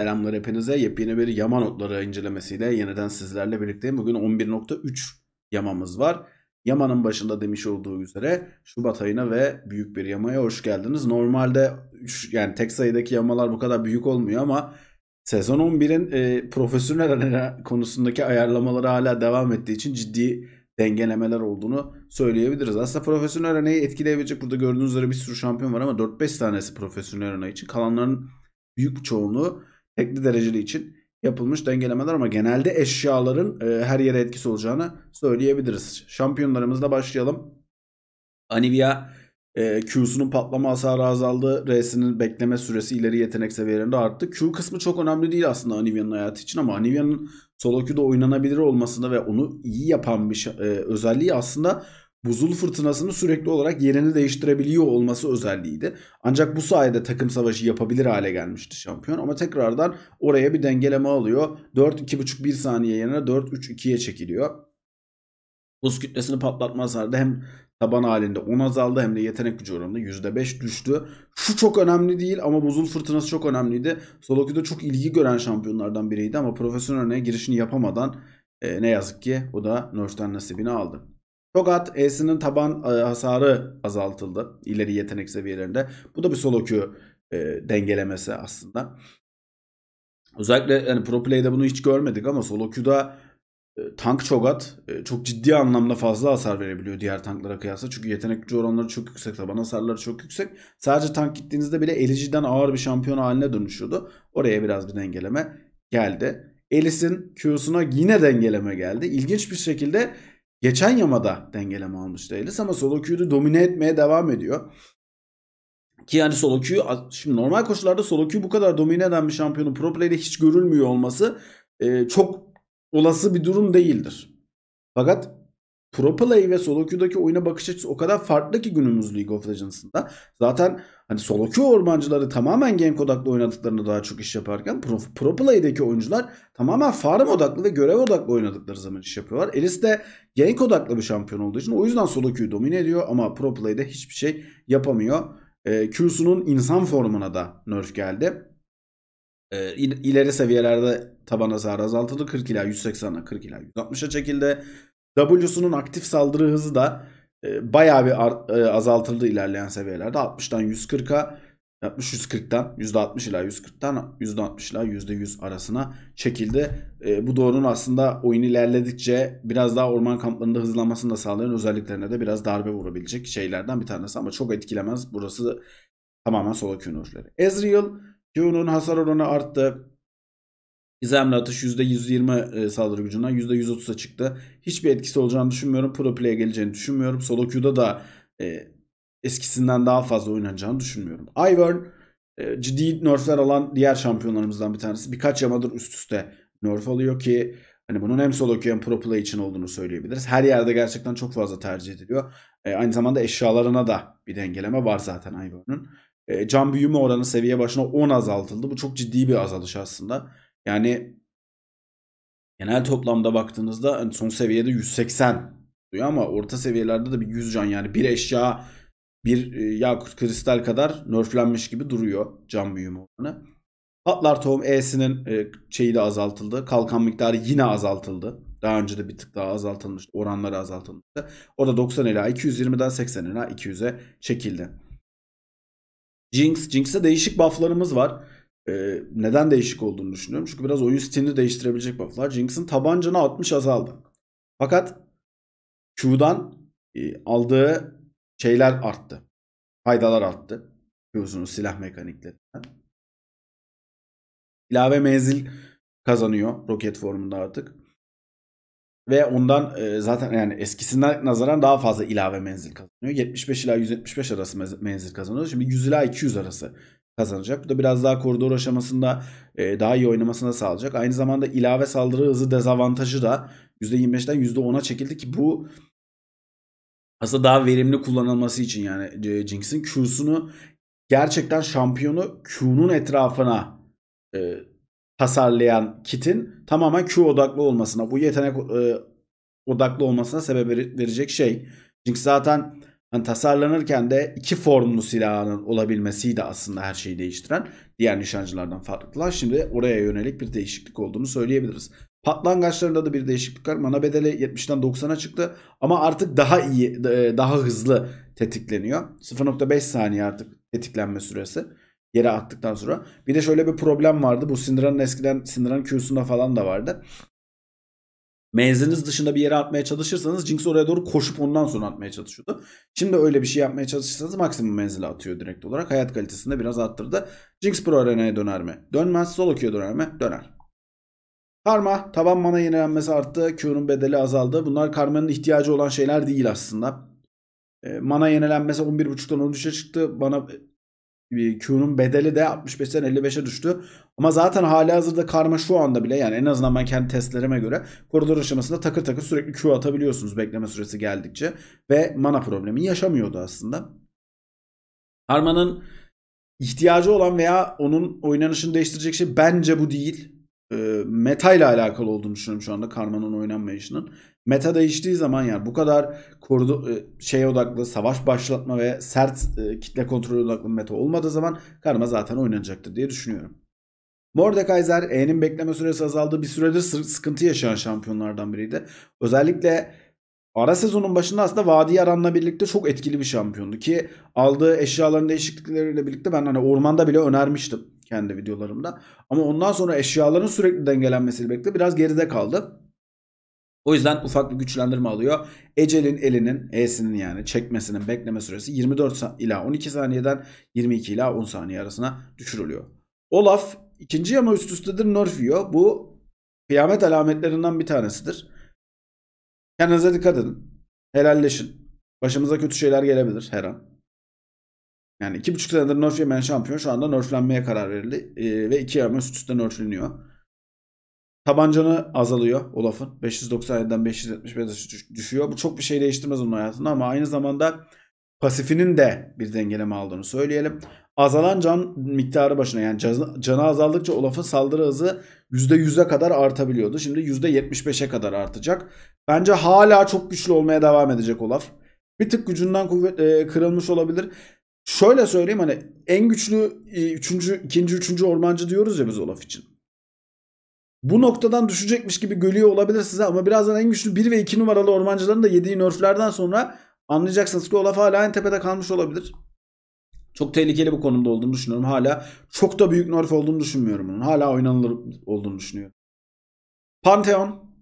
Selamlar hepinize. Yepyeni bir Yama notları incelemesiyle yeniden sizlerle birlikteyim. Bugün 11.3 Yama'mız var. Yama'nın başında demiş olduğu üzere Şubat ayına ve büyük bir Yama'ya hoş geldiniz. Normalde yani tek sayıdaki Yama'lar bu kadar büyük olmuyor ama sezon 11'in e, profesyonel arena konusundaki ayarlamaları hala devam ettiği için ciddi dengelemeler olduğunu söyleyebiliriz. Aslında profesyonel arenayı etkileyebilecek burada gördüğünüz üzere bir sürü şampiyon var ama 4-5 tanesi profesyonel arena için kalanların büyük çoğunluğu tekli dereceli için yapılmış dengelemeler ama genelde eşyaların e, her yere etkisi olacağını söyleyebiliriz. Şampiyonlarımızla başlayalım. Anivia e, Q'sunun patlama hasarı azaldı. R'sinin bekleme süresi ileri yetenek seviyelerinde arttı. Q kısmı çok önemli değil aslında Anivia'nın hayatı için ama Anivia'nın solo Q'da oynanabilir olmasında ve onu iyi yapan bir e, özelliği aslında buzul fırtınasını sürekli olarak yerini değiştirebiliyor olması özelliğiydi. Ancak bu sayede takım savaşı yapabilir hale gelmişti şampiyon ama tekrardan oraya bir dengeleme alıyor. 4-2,5-1 saniye yerine 4-3-2'ye çekiliyor. Buz kütlesini patlatma hasarda hem taban halinde 10 azaldı hem de yetenek gücü oranında %5 düştü. Şu çok önemli değil ama buzul fırtınası çok önemliydi. Solokyu'da çok ilgi gören şampiyonlardan biriydi ama profesyonel girişini yapamadan e, ne yazık ki o da Nurse'den nasibini aldı. Tokat E'sinin taban e, hasarı azaltıldı ileri yetenek seviyelerinde. Bu da bir solo Q e, dengelemesi aslında. Özellikle yani pro play'de bunu hiç görmedik ama solo Q'da e, tank Chogat e, çok ciddi anlamda fazla hasar verebiliyor diğer tanklara kıyasla. Çünkü yetenek gücü oranları çok yüksek, taban hasarları çok yüksek. Sadece tank gittiğinizde bile eliciden ağır bir şampiyon haline dönüşüyordu. Oraya biraz bir dengeleme geldi. Elis'in Q'suna yine dengeleme geldi. İlginç bir şekilde Geçen yamada dengeleme almıştı Ellis ama solo queue'yu domine etmeye devam ediyor. Ki yani solo queue şimdi normal koşullarda solo queue bu kadar domine eden bir şampiyonun pro play'de hiç görülmüyor olması e, çok olası bir durum değildir. Fakat pro play ve solo queue'daki oyuna bakış açısı o kadar farklı ki günümüz League of Legends'ında. Zaten hani solo queue ormancıları tamamen gank odaklı oynadıklarını daha çok iş yaparken pro, pro play'deki oyuncular tamamen farm odaklı ve görev odaklı oynadıkları zaman iş yapıyorlar. Elis de gank odaklı bir şampiyon olduğu için o yüzden solo queue domine ediyor ama pro play'de hiçbir şey yapamıyor. E, Q'sunun insan formuna da nerf geldi. E, ileri seviyelerde taban hasarı azaltıldı. 40 ila 180'a 40 ila 160'a çekildi. W'sunun aktif saldırı hızı da e, bayağı bir art, e, azaltıldı ilerleyen seviyelerde. 60'dan 140'a 60-140'tan %60 ila 140'tan %60 ila %100 arasına çekildi. E, bu doğrunun aslında oyun ilerledikçe biraz daha orman kamplarında hızlanmasını da sağlayan özelliklerine de biraz darbe vurabilecek şeylerden bir tanesi ama çok etkilemez. Burası tamamen solo Q nerfleri. Ezreal Q'nun hasar oranı arttı. Gizemli atış %120 e, saldırı gücünden %130'a çıktı. Hiçbir etkisi olacağını düşünmüyorum. Pro play'e geleceğini düşünmüyorum. Solo queue'da da e, eskisinden daha fazla oynanacağını düşünmüyorum. Ivern e, ciddi nerfler alan diğer şampiyonlarımızdan bir tanesi. Birkaç yamadır üst üste nerf alıyor ki hani bunun hem solo queue hem pro play için olduğunu söyleyebiliriz. Her yerde gerçekten çok fazla tercih ediliyor. E, aynı zamanda eşyalarına da bir dengeleme var zaten Ivern'ın. E, can büyüme oranı seviye başına 10 azaltıldı. Bu çok ciddi bir azalış aslında. Yani genel toplamda baktığınızda hani son seviyede 180 diyor ama orta seviyelerde de bir 100 can yani bir eşya bir e, yakut kristal kadar nörflenmiş gibi duruyor can büyüme oranı. Patlar tohum E'sinin e, şeyi de azaltıldı. Kalkan miktarı yine azaltıldı. Daha önce de bir tık daha azaltılmış Oranları azaltılmıştı. O da 90 ila 220'den 80 ila 200'e çekildi. Jinx. Jinx'e değişik bufflarımız var. Ee, neden değişik olduğunu düşünüyorum. Çünkü biraz oyun stilini değiştirebilecek bufflar. Jinx'in tabancanı 60 azaldı. Fakat Q'dan e, aldığı şeyler arttı. Faydalar arttı. Q'sunun silah mekaniklerinden. İlave menzil kazanıyor roket formunda artık. Ve ondan e, zaten yani eskisinden nazaran daha fazla ilave menzil kazanıyor. 75 ila 175 arası menzil kazanıyor. Şimdi 100 ila 200 arası kazanacak. Bu da biraz daha koridor aşamasında e, daha iyi oynamasına sağlayacak. Aynı zamanda ilave saldırı hızı dezavantajı da %25'den %10'a çekildi ki bu aslında daha verimli kullanılması için yani e, Jinx'in Q'sunu gerçekten şampiyonu Q'nun etrafına e, tasarlayan kitin tamamen Q odaklı olmasına, bu yetenek e, odaklı olmasına sebep verecek şey. Jinx zaten Hani tasarlanırken de iki formlu silahının olabilmesiydi aslında her şeyi değiştiren diğer nişancılardan farklılar. Şimdi oraya yönelik bir değişiklik olduğunu söyleyebiliriz. Patlangaçlarında da bir değişiklik var. Mana bedeli 70'ten 90'a çıktı ama artık daha iyi, e, daha hızlı tetikleniyor. 0.5 saniye artık tetiklenme süresi yere attıktan sonra. Bir de şöyle bir problem vardı. Bu Syndra'nın eskiden Syndra'nın Q'sunda falan da vardı menziliniz dışında bir yere atmaya çalışırsanız Jinx oraya doğru koşup ondan sonra atmaya çalışıyordu. Şimdi öyle bir şey yapmaya çalışırsanız maksimum menzile atıyor direkt olarak. Hayat kalitesini de biraz arttırdı. Jinx Pro Arena'ya döner mi? Dönmez. Solo Q döner mi? Döner. Karma taban mana yenilenmesi arttı. Q'nun bedeli azaldı. Bunlar Karma'nın ihtiyacı olan şeyler değil aslında. E, mana yenilenmesi 11.5'tan 13'e çıktı. Bana Q'nun bedeli de 65'ten 55'e düştü. Ama zaten hali hazırda karma şu anda bile yani en azından ben kendi testlerime göre koridor aşamasında takır takır sürekli Q atabiliyorsunuz bekleme süresi geldikçe. Ve mana problemi yaşamıyordu aslında. Karma'nın ihtiyacı olan veya onun oynanışını değiştirecek şey bence bu değil. E, meta ile alakalı olduğunu düşünüyorum şu anda karmanın oynanmayışının. Meta değiştiği zaman yani bu kadar korudu, e, şey odaklı, savaş başlatma ve sert e, kitle kontrolü odaklı meta olmadığı zaman karma zaten oynanacaktır diye düşünüyorum. Mordekaiser E'nin bekleme süresi azaldığı bir süredir sıkıntı yaşayan şampiyonlardan biriydi. Özellikle ara sezonun başında aslında Vadi Aran'la birlikte çok etkili bir şampiyondu ki aldığı eşyaların değişiklikleriyle birlikte ben hani ormanda bile önermiştim kendi videolarımda. Ama ondan sonra eşyaların sürekli dengelenmesiyle birlikte biraz geride kaldı. O yüzden ufak bir güçlendirme alıyor. Ecel'in elinin, E'sinin yani çekmesinin bekleme süresi 24 ila 12 saniyeden 22 ila 10 saniye arasına düşürülüyor. Olaf ikinci yama üst üstedir nerf yiyor. Bu kıyamet alametlerinden bir tanesidir. Kendinize dikkat edin. Helalleşin. Başımıza kötü şeyler gelebilir her an. Yani 2,5 senedir nerf yemeyen şampiyon şu anda nerflenmeye karar verildi. Ee, ve 2 yama üst üste nerfleniyor. Tabancanı azalıyor Olaf'ın. 597'den 575'e düşüyor. Bu çok bir şey değiştirmez onun hayatında ama aynı zamanda pasifinin de bir dengeleme aldığını söyleyelim. Azalan can miktarı başına yani canı, azaldıkça Olaf'ın saldırı hızı %100'e kadar artabiliyordu. Şimdi %75'e kadar artacak. Bence hala çok güçlü olmaya devam edecek Olaf. Bir tık gücünden kuvvet, e, kırılmış olabilir. Şöyle söyleyeyim hani en güçlü 3. 2. 3. ormancı diyoruz ya biz Olaf için bu noktadan düşecekmiş gibi görüyor size ama birazdan en güçlü 1 ve 2 numaralı ormancıların da yediği nerflerden sonra anlayacaksınız ki Olaf hala en tepede kalmış olabilir. Çok tehlikeli bu konumda olduğunu düşünüyorum. Hala çok da büyük nerf olduğunu düşünmüyorum onun. Hala oynanılır olduğunu düşünüyorum. Pantheon.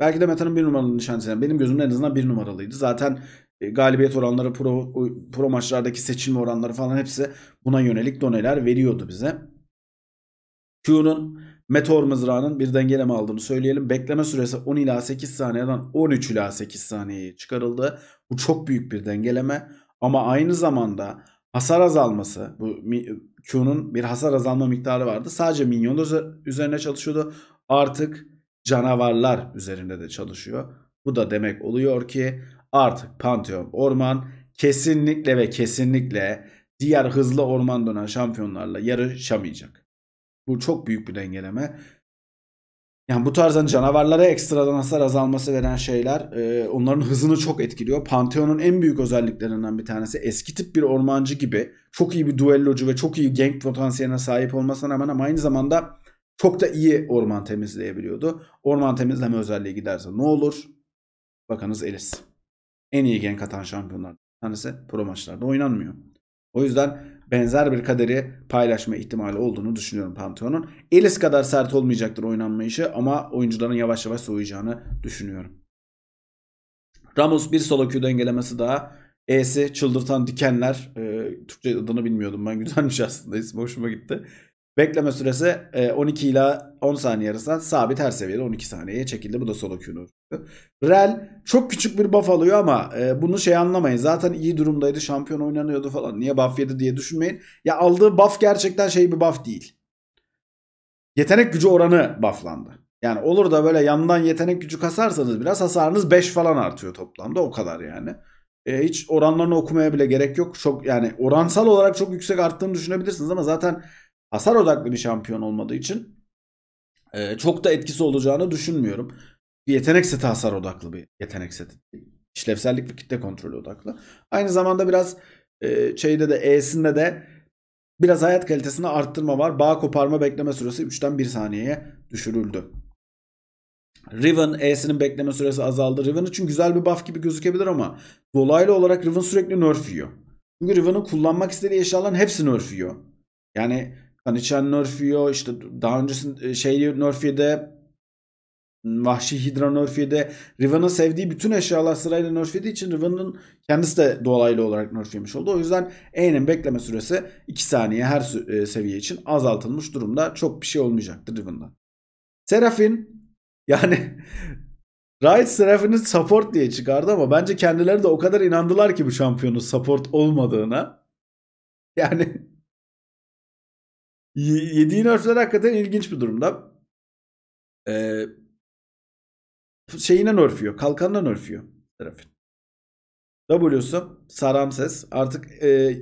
Belki de Meta'nın bir numaralı nişancısı. Benim gözümde en azından bir numaralıydı. Zaten e, galibiyet oranları, pro, pro maçlardaki seçilme oranları falan hepsi buna yönelik doneler veriyordu bize. Q'nun meteor mızrağının bir dengeleme aldığını söyleyelim. Bekleme süresi 10 ila 8 saniyeden 13 ila 8 saniyeye çıkarıldı. Bu çok büyük bir dengeleme ama aynı zamanda hasar azalması bu Q'nun bir hasar azalma miktarı vardı. Sadece minyonlar üzerine çalışıyordu. Artık canavarlar üzerinde de çalışıyor. Bu da demek oluyor ki artık Pantheon Orman kesinlikle ve kesinlikle diğer hızlı orman dönen şampiyonlarla yarışamayacak. Bu çok büyük bir dengeleme. Yani bu tarzdan canavarlara ekstradan hasar azalması veren şeyler e, onların hızını çok etkiliyor. Pantheon'un en büyük özelliklerinden bir tanesi eski tip bir ormancı gibi çok iyi bir duellocu ve çok iyi gank potansiyeline sahip olmasına rağmen ama aynı zamanda çok da iyi orman temizleyebiliyordu. Orman temizleme özelliği giderse ne olur? Bakınız Elis. En iyi gank atan şampiyonlar bir tanesi pro maçlarda oynanmıyor. O yüzden benzer bir kaderi paylaşma ihtimali olduğunu düşünüyorum Pantheon'un. Elis kadar sert olmayacaktır oynanma işi ama oyuncuların yavaş yavaş soğuyacağını düşünüyorum. Ramos bir solo Q dengelemesi daha. E'si çıldırtan dikenler. E, Türkçe adını bilmiyordum ben. Güzelmiş aslında ismi hoşuma gitti. Bekleme süresi 12 ila 10 saniye arasında sabit her seviyede 12 saniyeye çekildi. Bu da solo queue'nu Rel çok küçük bir buff alıyor ama e, bunu şey anlamayın. Zaten iyi durumdaydı şampiyon oynanıyordu falan. Niye buff yedi diye düşünmeyin. Ya aldığı buff gerçekten şey bir buff değil. Yetenek gücü oranı bufflandı. Yani olur da böyle yandan yetenek gücü kasarsanız biraz hasarınız 5 falan artıyor toplamda o kadar yani. E, hiç oranlarını okumaya bile gerek yok. Çok yani oransal olarak çok yüksek arttığını düşünebilirsiniz ama zaten hasar odaklı bir şampiyon olmadığı için e, çok da etkisi olacağını düşünmüyorum. Bir yetenek seti hasar odaklı bir yetenek seti. İşlevsellik ve kitle kontrolü odaklı. Aynı zamanda biraz e, şeyde de E'sinde de biraz hayat kalitesini arttırma var. Bağ koparma bekleme süresi 3'ten 1 saniyeye düşürüldü. Riven E'sinin bekleme süresi azaldı. Riven için güzel bir buff gibi gözükebilir ama dolaylı olarak Riven sürekli nerf yiyor. Çünkü Riven'ın kullanmak istediği eşyaların hepsi nerf yiyor. Yani Tanışan hani Nörfio işte daha öncesinde şey Nörfiye'de Vahşi Hidra Nörfiye'de Riven'ın sevdiği bütün eşyalar sırayla Nörfiye'de için Riven'ın kendisi de dolaylı olarak Nörfiye'miş oldu. O yüzden E'nin bekleme süresi 2 saniye her e, seviye için azaltılmış durumda. Çok bir şey olmayacaktır Riven'dan. Serafin yani Riot Seraphine'i support diye çıkardı ama bence kendileri de o kadar inandılar ki bu şampiyonun support olmadığına. Yani Yediği nerfler hakikaten ilginç bir durumda. Ee, şeyine nerfiyor. Kalkanla nerfiyor. Serafin. W'su ses artık e,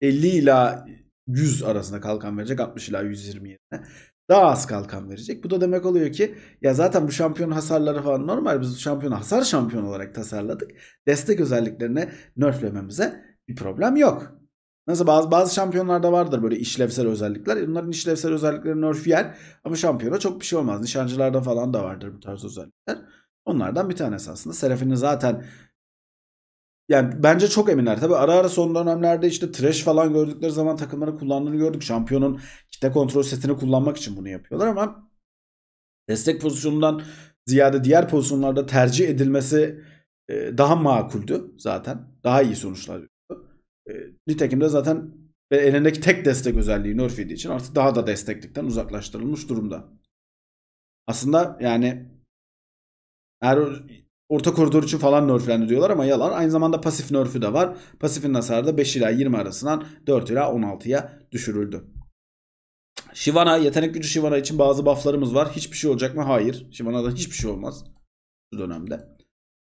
50 ila 100 arasında kalkan verecek. 60 ila 120 yerine. Daha az kalkan verecek. Bu da demek oluyor ki ya zaten bu şampiyon hasarları falan normal. Biz bu şampiyonu hasar şampiyon olarak tasarladık. Destek özelliklerine nerflememize bir problem yok. Nasıl bazı bazı şampiyonlarda vardır böyle işlevsel özellikler. E, bunların işlevsel özellikleri nerf yer ama şampiyona çok bir şey olmaz. Nişancılarda falan da vardır bu tarz özellikler. Onlardan bir tanesi aslında. Serafin'i zaten yani bence çok eminler. Tabi ara ara son dönemlerde işte trash falan gördükleri zaman takımları kullandığını gördük. Şampiyonun kitle kontrol setini kullanmak için bunu yapıyorlar ama destek pozisyonundan ziyade diğer pozisyonlarda tercih edilmesi e, daha makuldü zaten. Daha iyi sonuçlar e, nitekim de zaten elindeki tek destek özelliği Nerfeed için artık daha da desteklikten uzaklaştırılmış durumda. Aslında yani eğer orta koridor için falan nerflendi diyorlar ama yalan. Aynı zamanda pasif nerfü de var. Pasifin hasarı da 5 ila 20 arasından 4 ila 16'ya düşürüldü. Shivana, yetenek gücü Shivana için bazı bufflarımız var. Hiçbir şey olacak mı? Hayır. Shivana'da hiçbir şey olmaz. Bu dönemde.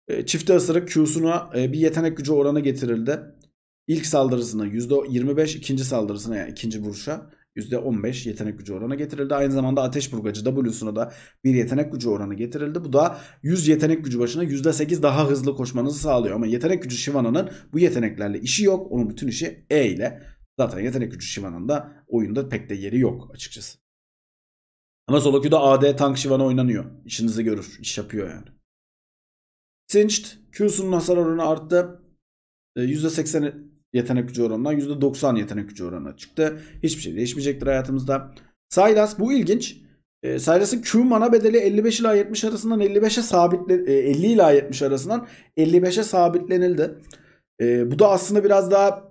E, çifte ısırık Q'suna e, bir yetenek gücü oranı getirildi. İlk saldırısına %25, ikinci saldırısına yani ikinci vuruşa %15 yetenek gücü oranı getirildi. Aynı zamanda ateş burgacı W'suna da bir yetenek gücü oranı getirildi. Bu da 100 yetenek gücü başına %8 daha hızlı koşmanızı sağlıyor. Ama yetenek gücü Shivana'nın bu yeteneklerle işi yok. Onun bütün işi E ile. Zaten yetenek gücü Shivana'nın da oyunda pek de yeri yok açıkçası. Ama solo queue'da AD tank Shivana oynanıyor. İşinizi görür. iş yapıyor yani. Singed. Q'sunun hasar oranı arttı. %80 ee, yetenek gücü oranına %90 yetenek gücü oranına çıktı. Hiçbir şey değişmeyecektir hayatımızda. Saylas bu ilginç. E, ee, Sayras'ın Q mana bedeli 55 ila 70 arasından 55'e sabitle 50 e, ila 70 arasından 55'e sabitlenildi. E, bu da aslında biraz daha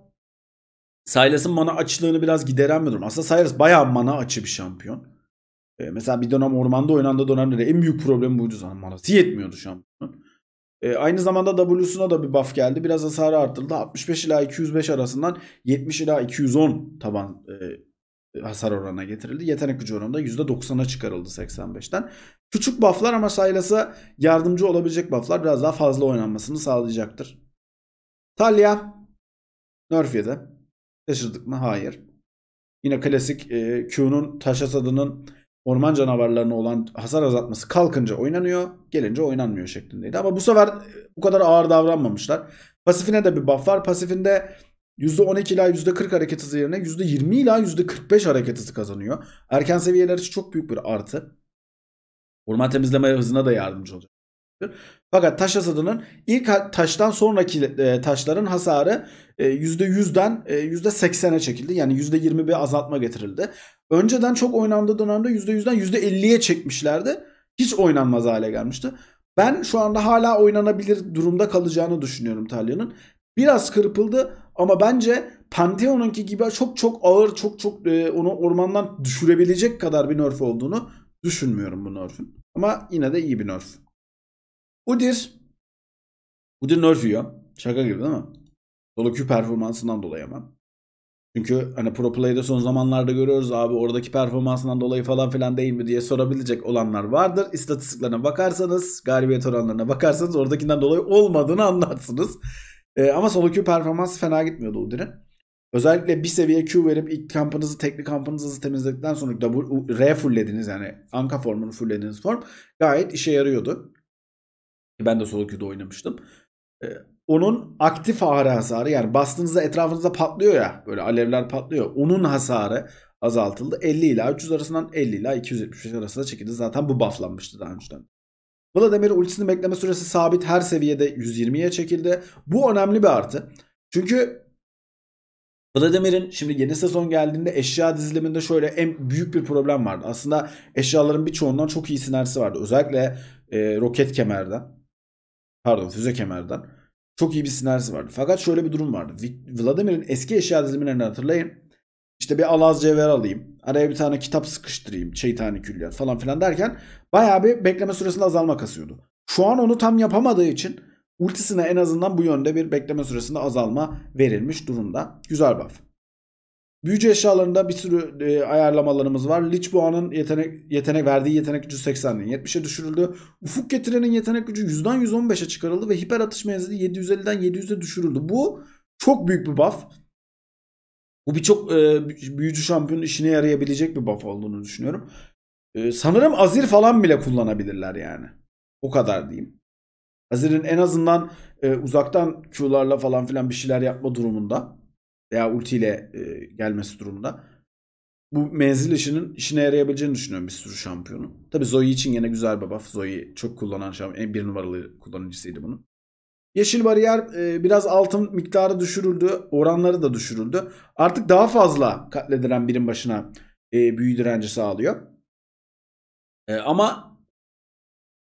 Saylas'ın mana açlığını biraz gideren bir durum. Aslında Saylas bayağı mana açı bir şampiyon. E, mesela bir dönem ormanda oynandığı dönemde de en büyük problem buydu zaten. mana yetmiyordu şampiyon. E, aynı zamanda W'suna da bir buff geldi. Biraz hasarı arttırıldı. 65 ila 205 arasından 70 ila 210 taban e, hasar oranına getirildi. Yetenek gücü oranında %90'a çıkarıldı 85'ten. Küçük bufflar ama Sylas'a yardımcı olabilecek bufflar biraz daha fazla oynanmasını sağlayacaktır. Talia nerf yedi. Şaşırdık mı? Hayır. Yine klasik e, Q'nun taş asadının orman canavarlarına olan hasar azaltması kalkınca oynanıyor, gelince oynanmıyor şeklindeydi. Ama bu sefer e, bu kadar ağır davranmamışlar. Pasifine de bir buff var. Pasifinde %12 ila %40 hareket hızı yerine %20 ila %45 hareket hızı kazanıyor. Erken seviyeler için çok büyük bir artı. Orman temizleme hızına da yardımcı olacak. Fakat taş hasadının ilk taştan sonraki e, taşların hasarı %100'den e, %80'e çekildi. Yani %20 bir azaltma getirildi önceden çok oynandığı dönemde %100'den %50'ye çekmişlerdi. Hiç oynanmaz hale gelmişti. Ben şu anda hala oynanabilir durumda kalacağını düşünüyorum Talya'nın. Biraz kırpıldı ama bence Pantheon'unki gibi çok çok ağır çok çok e, onu ormandan düşürebilecek kadar bir nerf olduğunu düşünmüyorum bu nerf'ün. Ama yine de iyi bir nerf. Udyr. Udyr nerf yiyor. Şaka gibi değil mi? Dolu Q performansından dolayı ama. Çünkü hani pro play'de son zamanlarda görüyoruz abi oradaki performansından dolayı falan filan değil mi diye sorabilecek olanlar vardır. İstatistiklerine bakarsanız, galibiyet oranlarına bakarsanız oradakinden dolayı olmadığını anlarsınız. Ee, ama solo queue performansı fena gitmiyordu Udin'in. Özellikle bir seviye Q verip ilk kampınızı, tekli kampınızı temizledikten sonra bu R fulllediniz yani anka formunu fulllediniz form gayet işe yarıyordu. Ben de solo queue'da oynamıştım. Ee, onun aktif ağır hasarı yani bastığınızda etrafınızda patlıyor ya böyle alevler patlıyor. Onun hasarı azaltıldı. 50 ila 300 arasından 50 ila 275 arasında çekildi. Zaten bu bufflanmıştı daha önceden. Vladimir ultisini bekleme süresi sabit her seviyede 120'ye çekildi. Bu önemli bir artı. Çünkü Vladimir'in şimdi yeni sezon geldiğinde eşya diziliminde şöyle en büyük bir problem vardı. Aslında eşyaların birçoğundan çok iyi sinerjisi vardı. Özellikle e, roket kemerden. Pardon füze kemerden. Çok iyi bir sinerjisi vardı. Fakat şöyle bir durum vardı. Vladimir'in eski eşya dizilimlerini hatırlayın. İşte bir alaz cevher alayım. Araya bir tane kitap sıkıştırayım. şey tane külliyat falan filan derken bayağı bir bekleme süresinde azalma kasıyordu. Şu an onu tam yapamadığı için ultisine en azından bu yönde bir bekleme süresinde azalma verilmiş durumda. Güzel buff. Büyücü eşyalarında bir sürü e, ayarlamalarımız var. Lich Boğa'nın yetenek, yetenek verdiği yetenek gücü 80'den 70'e düşürüldü. Ufuk getirenin yetenek gücü 100'den 115'e çıkarıldı ve hiper atış menzili 750'den 700'e düşürüldü. Bu çok büyük bir buff. Bu birçok e, büyücü şampiyon işine yarayabilecek bir buff olduğunu düşünüyorum. E, sanırım Azir falan bile kullanabilirler yani. O kadar diyeyim. Azir'in en azından e, uzaktan Q'larla falan filan bir şeyler yapma durumunda veya ultiyle e, gelmesi durumunda. Bu menzil işinin işine yarayabileceğini düşünüyorum bir sürü şampiyonu. tabii Zoe için yine güzel bir buff. Zoe çok kullanan şampiyon. En bir numaralı kullanıcısıydı bunun. Yeşil bariyer e, biraz altın miktarı düşürüldü. Oranları da düşürüldü. Artık daha fazla katledilen birin başına e, büyü direnci sağlıyor. E, ama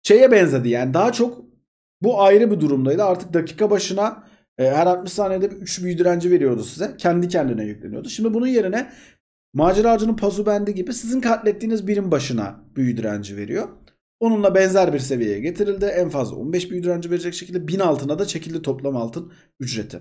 şeye benzedi yani daha çok bu ayrı bir durumdaydı. Artık dakika başına e, her 60 saniyede 3 büyü direnci veriyordu size. Kendi kendine yükleniyordu. Şimdi bunun yerine maceracının pazu bendi gibi sizin katlettiğiniz birim başına büyü direnci veriyor. Onunla benzer bir seviyeye getirildi. En fazla 15 büyü direnci verecek şekilde 1000 altına da çekildi toplam altın ücreti.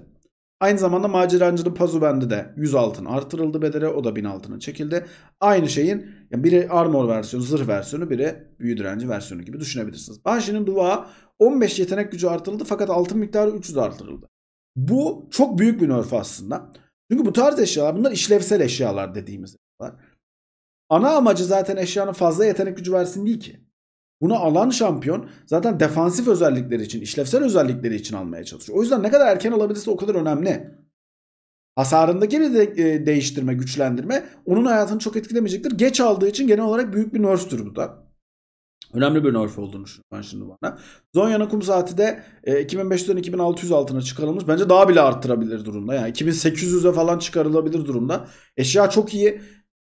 Aynı zamanda maceracının pazubendi de 100 altın artırıldı bedere, o da 1000 altına çekildi. Aynı şeyin yani biri armor versiyonu zırh versiyonu biri büyü direnci versiyonu gibi düşünebilirsiniz. Banshee'nin dua 15 yetenek gücü artırıldı fakat altın miktarı 300 artırıldı. Bu çok büyük bir nerf aslında. Çünkü bu tarz eşyalar bunlar işlevsel eşyalar dediğimiz eşyalar. Ana amacı zaten eşyanın fazla yetenek gücü versin değil ki. Bunu alan şampiyon zaten defansif özellikleri için, işlevsel özellikleri için almaya çalışıyor. O yüzden ne kadar erken alabilirse o kadar önemli. Hasarındaki bir de, e, değiştirme, güçlendirme onun hayatını çok etkilemeyecektir. Geç aldığı için genel olarak büyük bir nörstür bu da. Önemli bir nerf olduğunu düşünüyorum ben şimdi bana. Zonya'nın kum saati de e, 2500'den 2600 altına çıkarılmış. Bence daha bile arttırabilir durumda. Yani 2800'e falan çıkarılabilir durumda. Eşya çok iyi.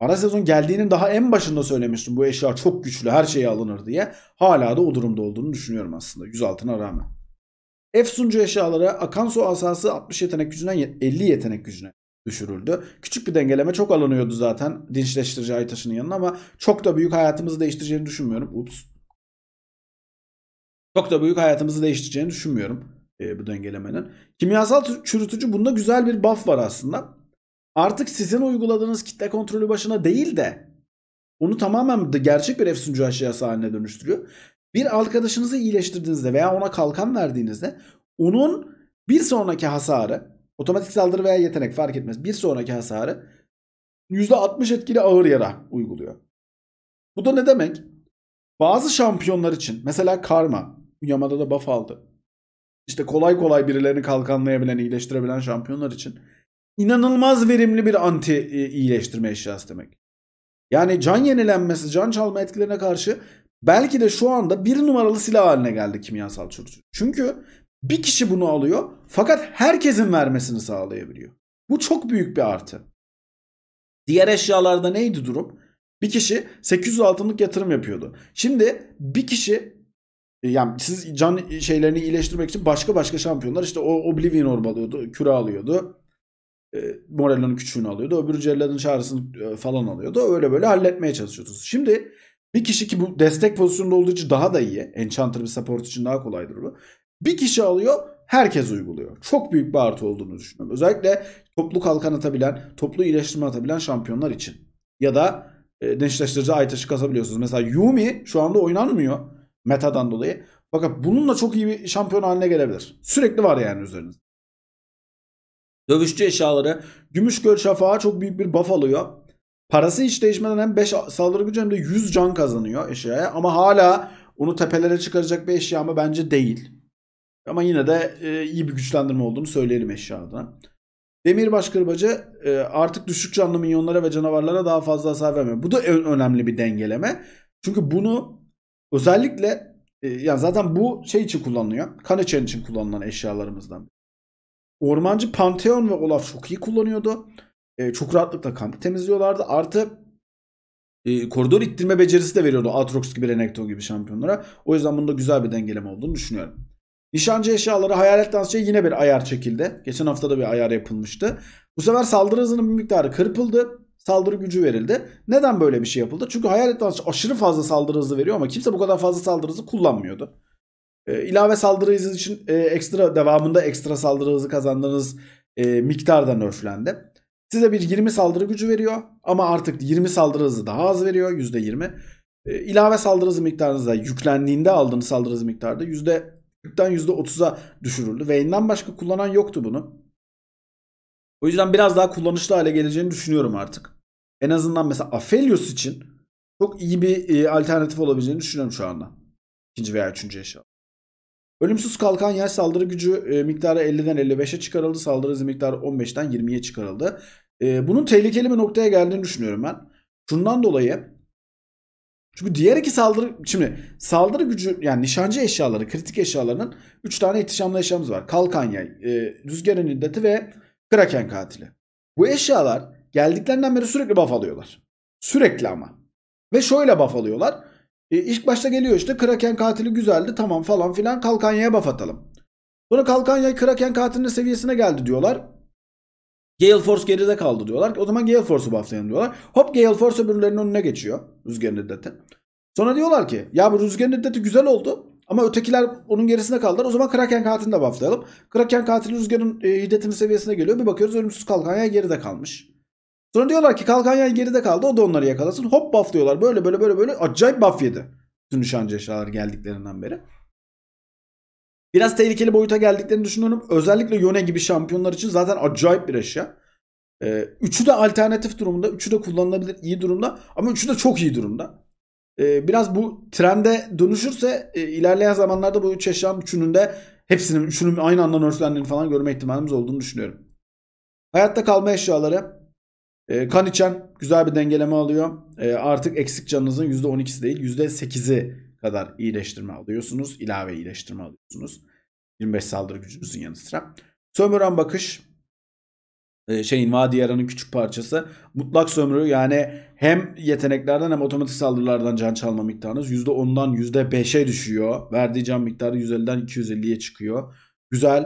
Ara sezon geldiğinin daha en başında söylemiştim bu eşya çok güçlü her şeyi alınır diye. Hala da o durumda olduğunu düşünüyorum aslında 100 altına rağmen. Efsuncu eşyaları Akanso asası 60 yetenek gücünden 50 yetenek gücüne düşürüldü. Küçük bir dengeleme çok alınıyordu zaten dinçleştirici ay taşının yanına ama çok da büyük hayatımızı değiştireceğini düşünmüyorum. Ups. Çok da büyük hayatımızı değiştireceğini düşünmüyorum e, bu dengelemenin. Kimyasal çürütücü bunda güzel bir buff var aslında. Artık sizin uyguladığınız kitle kontrolü başına değil de onu tamamen de gerçek bir efsuncu aşıyası haline dönüştürüyor. Bir arkadaşınızı iyileştirdiğinizde veya ona kalkan verdiğinizde onun bir sonraki hasarı Otomatik saldırı veya yetenek fark etmez. Bir sonraki hasarı %60 etkili ağır yara uyguluyor. Bu da ne demek? Bazı şampiyonlar için mesela Karma Yamada da buff aldı. İşte kolay kolay birilerini kalkanlayabilen, iyileştirebilen şampiyonlar için inanılmaz verimli bir anti e, iyileştirme eşyası demek. Yani can yenilenmesi, can çalma etkilerine karşı belki de şu anda bir numaralı silah haline geldi kimyasal çürütücü. Çünkü bir kişi bunu alıyor fakat herkesin vermesini sağlayabiliyor. Bu çok büyük bir artı. Diğer eşyalarda neydi durum? Bir kişi 800 altınlık yatırım yapıyordu. Şimdi bir kişi e, yani siz can şeylerini iyileştirmek için başka başka şampiyonlar işte o Oblivion Orb alıyordu, küre alıyordu. E, küçüğünü alıyordu. Öbürü Cellad'ın çağrısını e, falan alıyordu. Öyle böyle halletmeye çalışıyordunuz. Şimdi bir kişi ki bu destek pozisyonunda olduğu için daha da iyi. Enchanter bir support için daha kolaydır bu. Bir kişi alıyor herkes uyguluyor. Çok büyük bir artı olduğunu düşünüyorum. Özellikle toplu kalkan atabilen, toplu iyileştirme atabilen şampiyonlar için. Ya da e, dençleştirici ay taşı kasabiliyorsunuz. Mesela Yumi şu anda oynanmıyor metadan dolayı. Fakat bununla çok iyi bir şampiyon haline gelebilir. Sürekli var yani üzerinizde. Dövüşçü eşyaları. Gümüş Göl Şafağı çok büyük bir buff alıyor. Parası hiç değişmeden hem 5 saldırı gücü hem de 100 can kazanıyor eşyaya. Ama hala onu tepelere çıkaracak bir eşya mı bence değil. Ama yine de e, iyi bir güçlendirme olduğunu söyleyelim eşya adına. Demirbaş kırbacı e, artık düşük canlı minyonlara ve canavarlara daha fazla hasar vermiyor. Bu da en önemli bir dengeleme. Çünkü bunu özellikle e, yani zaten bu şey için kullanılıyor. Kan içen için kullanılan eşyalarımızdan. Ormancı Pantheon ve Olaf çok iyi kullanıyordu. E, çok rahatlıkla kampı temizliyorlardı. Artı e, koridor ittirme becerisi de veriyordu Atrox gibi Renekton gibi şampiyonlara. O yüzden bunda güzel bir dengeleme olduğunu düşünüyorum. Nişancı eşyaları hayalet dansçıya yine bir ayar çekildi. Geçen hafta da bir ayar yapılmıştı. Bu sefer saldırı hızının bir miktarı kırpıldı. Saldırı gücü verildi. Neden böyle bir şey yapıldı? Çünkü hayalet dansçı aşırı fazla saldırı hızı veriyor ama kimse bu kadar fazla saldırı hızı kullanmıyordu. E, ilave saldırı hızı için e, ekstra devamında ekstra saldırı hızı kazandığınız e, miktar da nerflendi. Size bir 20 saldırı gücü veriyor ama artık 20 saldırı hızı daha az veriyor %20. E, ilave saldırı hızı miktarınızda yüklendiğinde aldığınız saldırı hızı miktarı da 40'tan %30'a düşürüldü. Wayne'den başka kullanan yoktu bunu. O yüzden biraz daha kullanışlı hale geleceğini düşünüyorum artık. En azından mesela Aphelios için çok iyi bir e, alternatif olabileceğini düşünüyorum şu anda. İkinci veya üçüncü eşya. Ölümsüz kalkan yer saldırı gücü e, miktarı 50'den 55'e çıkarıldı. Saldırı hızı miktarı 15'ten 20'ye çıkarıldı. E, bunun tehlikeli bir noktaya geldiğini düşünüyorum ben. Şundan dolayı çünkü diğer iki saldırı şimdi saldırı gücü yani nişancı eşyaları kritik eşyalarının 3 tane ihtişamlı eşyamız var. Kalkan yay, e, rüzgarın iddeti ve kraken katili. Bu eşyalar geldiklerinden beri sürekli buff alıyorlar. Sürekli ama. Ve şöyle buff alıyorlar. E, ilk başta geliyor işte kraken katili güzeldi tamam falan filan kalkan yaya buff atalım. Sonra kalkan yay kraken katilinin seviyesine geldi diyorlar. Gale Force geride kaldı diyorlar. O zaman Gale Force'u bufflayalım diyorlar. Hop Gale Force öbürlerinin önüne geçiyor. Rüzgar iddeti. Sonra diyorlar ki ya bu rüzgar iddeti güzel oldu. Ama ötekiler onun gerisinde kaldılar. O zaman Kraken katilini de bufflayalım. Kraken katili rüzgarın e, hiddetinin seviyesine geliyor. Bir bakıyoruz ölümsüz kalkan yay geride kalmış. Sonra diyorlar ki kalkan yay geride kaldı. O da onları yakalasın. Hop bufflıyorlar. Böyle böyle böyle böyle acayip buff yedi. Bütün nişancı eşyalar geldiklerinden beri. Biraz tehlikeli boyuta geldiklerini düşünüyorum. Özellikle Yone gibi şampiyonlar için zaten acayip bir eşya. Ee, üçü de alternatif durumda. Üçü de kullanılabilir iyi durumda. Ama üçü de çok iyi durumda. Ee, biraz bu trende dönüşürse e, ilerleyen zamanlarda bu üç eşyanın üçünün de hepsinin üçünün aynı anda nerflendiğini falan görme ihtimalimiz olduğunu düşünüyorum. Hayatta kalma eşyaları. E, kan içen güzel bir dengeleme alıyor. E, artık eksik canınızın %12'si değil %8'i kadar iyileştirme alıyorsunuz. ilave iyileştirme alıyorsunuz. 25 saldırı gücünüzün yanı sıra. Sömüren bakış e, şeyin Vadi Yaran'ın küçük parçası. Mutlak sömürü yani hem yeteneklerden hem otomatik saldırılardan can çalma miktarınız %10'dan %5'e düşüyor. Verdiği can miktarı 150'den 250'ye çıkıyor. Güzel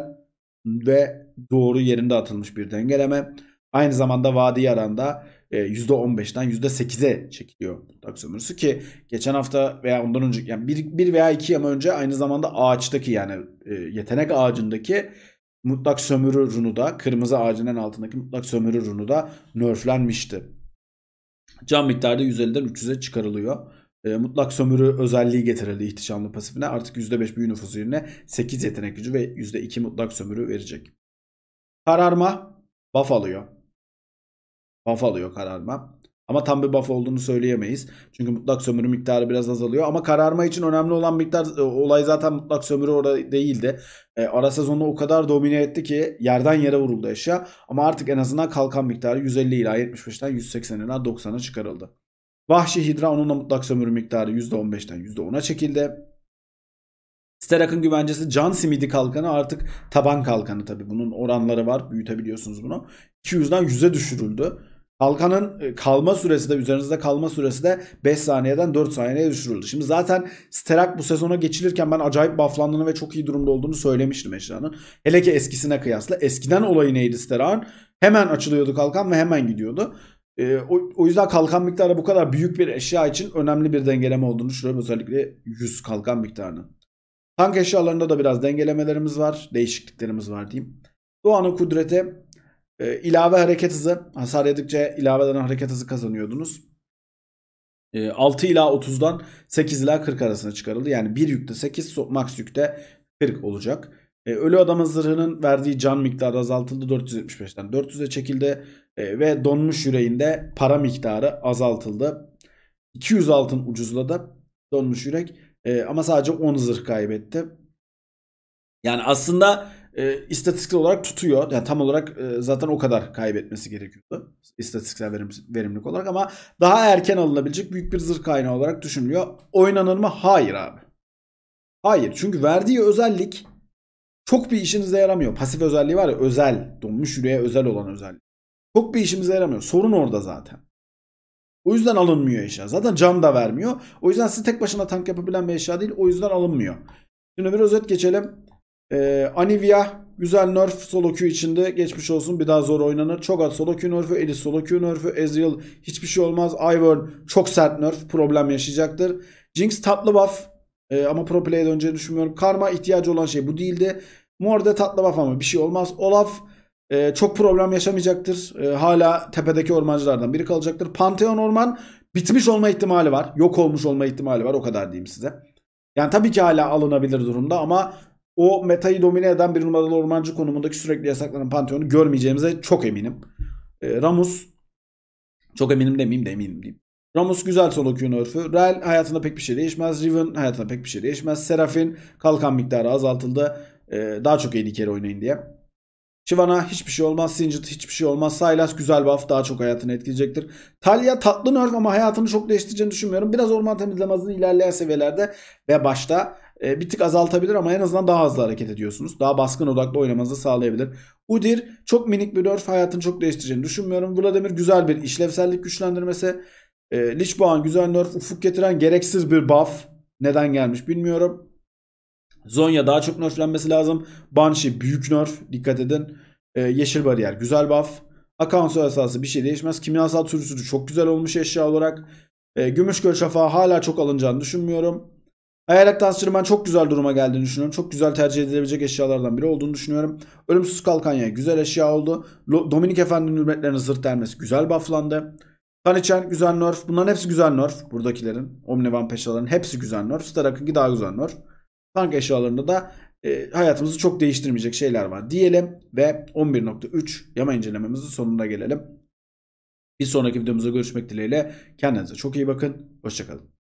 ve doğru yerinde atılmış bir dengeleme. Aynı zamanda Vadi Yaran'da %15'den e, %8'e çekiliyor butak sömürüsü ki geçen hafta veya ondan önce yani bir, bir veya iki yama önce aynı zamanda ağaçtaki yani e, yetenek ağacındaki mutlak sömürü runu da kırmızı ağacının altındaki mutlak sömürü runu da nerflenmişti. Can miktarda 150'den 300'e çıkarılıyor. E, mutlak sömürü özelliği getirildi ihtişamlı pasifine. Artık %5 büyü nüfusu yerine 8 yetenek gücü ve %2 mutlak sömürü verecek. Kararma buff alıyor. Buff alıyor kararma. Ama tam bir buff olduğunu söyleyemeyiz. Çünkü mutlak sömürü miktarı biraz azalıyor. Ama kararma için önemli olan miktar e, olay zaten mutlak sömürü orada değildi. E, ara sezonu o kadar domine etti ki yerden yere vuruldu eşya. Ama artık en azından kalkan miktarı 150 ila 75'ten 180 ila 90'a çıkarıldı. Vahşi Hidra onunla mutlak sömürü miktarı %15'ten %10'a çekildi. Sterak'ın güvencesi can simidi kalkanı artık taban kalkanı tabi bunun oranları var büyütebiliyorsunuz bunu. 200'den 100'e düşürüldü. Kalkanın e, kalma süresi de üzerinizde kalma süresi de 5 saniyeden 4 saniyeye düşürüldü. Şimdi zaten Sterak bu sezona geçilirken ben acayip bufflandığını ve çok iyi durumda olduğunu söylemiştim Eşran'ın. Hele ki eskisine kıyasla. Eskiden olayı neydi Sterak'ın? Hemen açılıyordu kalkan ve hemen gidiyordu. E, o, o yüzden kalkan miktarı bu kadar büyük bir eşya için önemli bir dengeleme olduğunu düşünüyorum. Özellikle 100 kalkan miktarını. Tank eşyalarında da biraz dengelemelerimiz var. Değişikliklerimiz var diyeyim. Doğanın kudreti e, ilave hareket hızı hasar yedikçe ilaveden hareket hızı kazanıyordunuz. E, ee, 6 ila 30'dan 8 ila 40 arasına çıkarıldı. Yani bir yükte 8 max yükte 40 olacak. E, ölü adamın zırhının verdiği can miktarı azaltıldı 475'ten 400'e çekildi. E, ve donmuş yüreğinde para miktarı azaltıldı. 200 altın ucuzladı donmuş yürek. E, ama sadece 10 zırh kaybetti. Yani aslında e, istatistiksel olarak tutuyor. Yani tam olarak e, zaten o kadar kaybetmesi gerekiyordu. İstatistiksel verim, verimlilik olarak ama daha erken alınabilecek büyük bir zırh kaynağı olarak düşünülüyor. Oynanır mı? Hayır abi. Hayır. Çünkü verdiği özellik çok bir işinize yaramıyor. Pasif özelliği var ya özel. Donmuş yüreğe özel olan özellik. Çok bir işimize yaramıyor. Sorun orada zaten. O yüzden alınmıyor eşya. Zaten cam da vermiyor. O yüzden siz tek başına tank yapabilen bir eşya değil. O yüzden alınmıyor. Şimdi bir özet geçelim. Ee, Anivia güzel nerf solo queue içinde geçmiş olsun bir daha zor oynanır. Çok az solo queue nerf'ü, Elis solo queue nerf'ü, Ezreal hiçbir şey olmaz. Ivern çok sert nerf problem yaşayacaktır. Jinx tatlı buff ee, ama pro play'e döneceğini düşünmüyorum. Karma ihtiyacı olan şey bu değildi. Morde tatlı buff ama bir şey olmaz. Olaf e, çok problem yaşamayacaktır. E, hala tepedeki ormancılardan biri kalacaktır. Pantheon orman bitmiş olma ihtimali var. Yok olmuş olma ihtimali var o kadar diyeyim size. Yani tabii ki hala alınabilir durumda ama o metayı domine eden bir numaralı ormancı konumundaki sürekli yasakların Pantheon'u görmeyeceğimize çok eminim. E, Ramus çok eminim demeyeyim de eminim diyeyim. Ramos güzel solo Q'nun örfü. Rel hayatında pek bir şey değişmez. Riven hayatında pek bir şey değişmez. Serafin kalkan miktarı azaltıldı. Ee, daha çok 7 kere oynayın diye. Shyvana hiçbir şey olmaz. Singed hiçbir şey olmaz. Sylas güzel buff daha çok hayatını etkileyecektir. Talia tatlı nerf ama hayatını çok değiştireceğini düşünmüyorum. Biraz orman temizlemesini ilerleyen seviyelerde ve başta e, bir tık azaltabilir ama en azından daha hızlı hareket ediyorsunuz. Daha baskın odaklı oynamanızı sağlayabilir. Udir çok minik bir nerf hayatını çok değiştireceğini düşünmüyorum. Vladimir güzel bir işlevsellik güçlendirmesi. E, Lichbaum güzel nerf ufuk getiren gereksiz bir buff. Neden gelmiş bilmiyorum. Zonya daha çok nerflenmesi lazım. Banshee büyük nerf dikkat edin. E, yeşil bariyer güzel buff. Akansu esası bir şey değişmez. Kimyasal sürüsücü çok güzel olmuş eşya olarak. E, Gümüş Göl Şafağı hala çok alınacağını düşünmüyorum. Hayalet dansçının ben çok güzel duruma geldiğini düşünüyorum. Çok güzel tercih edilebilecek eşyalardan biri olduğunu düşünüyorum. Ölümsüz Kalkanya güzel eşya oldu. Dominik Efendi'nin hürmetlerine zırt dermesi güzel bufflandı. Kaniçen güzel nerf. Bunların hepsi güzel nerf. Buradakilerin. Omnivan peşaların hepsi güzel nerf. Starak'ınki daha güzel nerf. Tank eşyalarında da e, hayatımızı çok değiştirmeyecek şeyler var diyelim. Ve 11.3 yama incelememizin sonuna gelelim. Bir sonraki videomuzda görüşmek dileğiyle. Kendinize çok iyi bakın. Hoşçakalın.